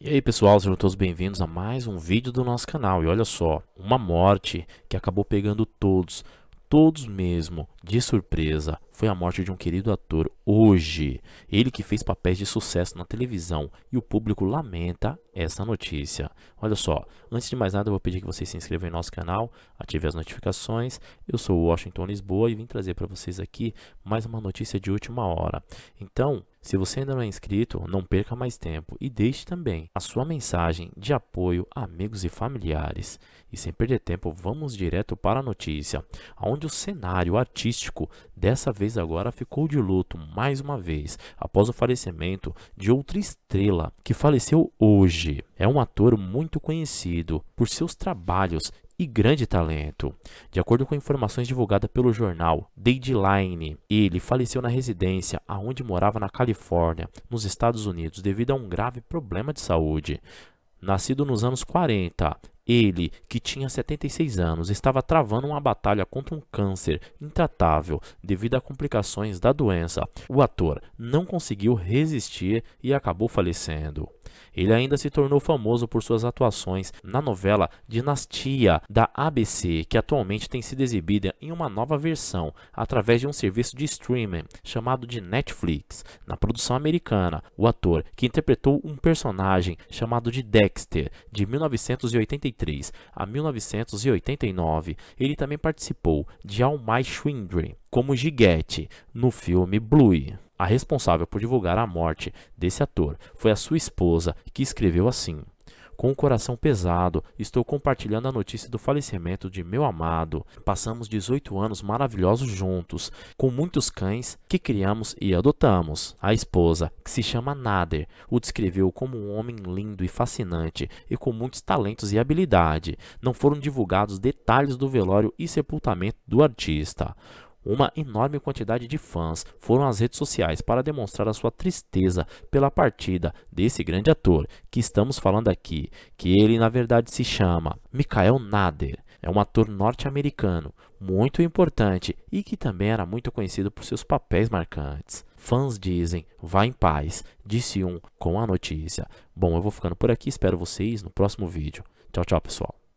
E aí pessoal, sejam todos bem-vindos a mais um vídeo do nosso canal. E olha só, uma morte que acabou pegando todos, todos mesmo de surpresa foi a morte de um querido ator hoje. Ele que fez papéis de sucesso na televisão e o público lamenta essa notícia. Olha só, antes de mais nada eu vou pedir que vocês se inscrevam em nosso canal, ative as notificações. Eu sou o Washington Lisboa e vim trazer para vocês aqui mais uma notícia de última hora. Então, se você ainda não é inscrito, não perca mais tempo e deixe também a sua mensagem de apoio a amigos e familiares. E sem perder tempo, vamos direto para a notícia, onde o cenário artístico artístico, dessa vez agora ficou de luto mais uma vez, após o falecimento de outra estrela que faleceu hoje. É um ator muito conhecido por seus trabalhos e grande talento. De acordo com informações divulgadas pelo jornal Dateline, ele faleceu na residência aonde morava na Califórnia, nos Estados Unidos, devido a um grave problema de saúde. Nascido nos anos 40, ele, que tinha 76 anos, estava travando uma batalha contra um câncer intratável devido a complicações da doença. O ator não conseguiu resistir e acabou falecendo. Ele ainda se tornou famoso por suas atuações na novela Dinastia da ABC, que atualmente tem sido exibida em uma nova versão através de um serviço de streaming chamado de Netflix. Na produção americana, o ator que interpretou um personagem chamado de Dexter de 1983 a 1989, ele também participou de All My como Giguette no filme Bluey. A responsável por divulgar a morte desse ator foi a sua esposa, que escreveu assim: Com o coração pesado, estou compartilhando a notícia do falecimento de meu amado. Passamos 18 anos maravilhosos juntos, com muitos cães que criamos e adotamos. A esposa, que se chama Nader, o descreveu como um homem lindo e fascinante e com muitos talentos e habilidade. Não foram divulgados detalhes do velório e sepultamento do artista. Uma enorme quantidade de fãs foram às redes sociais para demonstrar a sua tristeza pela partida desse grande ator que estamos falando aqui, que ele na verdade se chama Michael Nader. É um ator norte-americano, muito importante e que também era muito conhecido por seus papéis marcantes. Fãs dizem, vá em paz, disse um com a notícia. Bom, eu vou ficando por aqui, espero vocês no próximo vídeo. Tchau, tchau, pessoal.